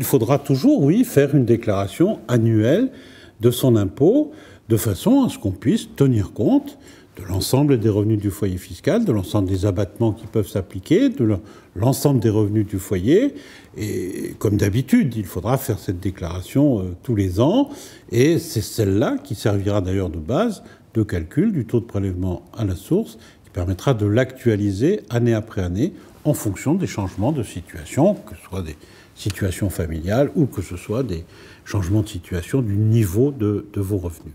il faudra toujours, oui, faire une déclaration annuelle de son impôt de façon à ce qu'on puisse tenir compte de l'ensemble des revenus du foyer fiscal, de l'ensemble des abattements qui peuvent s'appliquer, de l'ensemble des revenus du foyer. Et comme d'habitude, il faudra faire cette déclaration euh, tous les ans. Et c'est celle-là qui servira d'ailleurs de base de calcul du taux de prélèvement à la source, qui permettra de l'actualiser année après année en fonction des changements de situation, que ce soit des situations familiales ou que ce soit des changements de situation du niveau de, de vos revenus.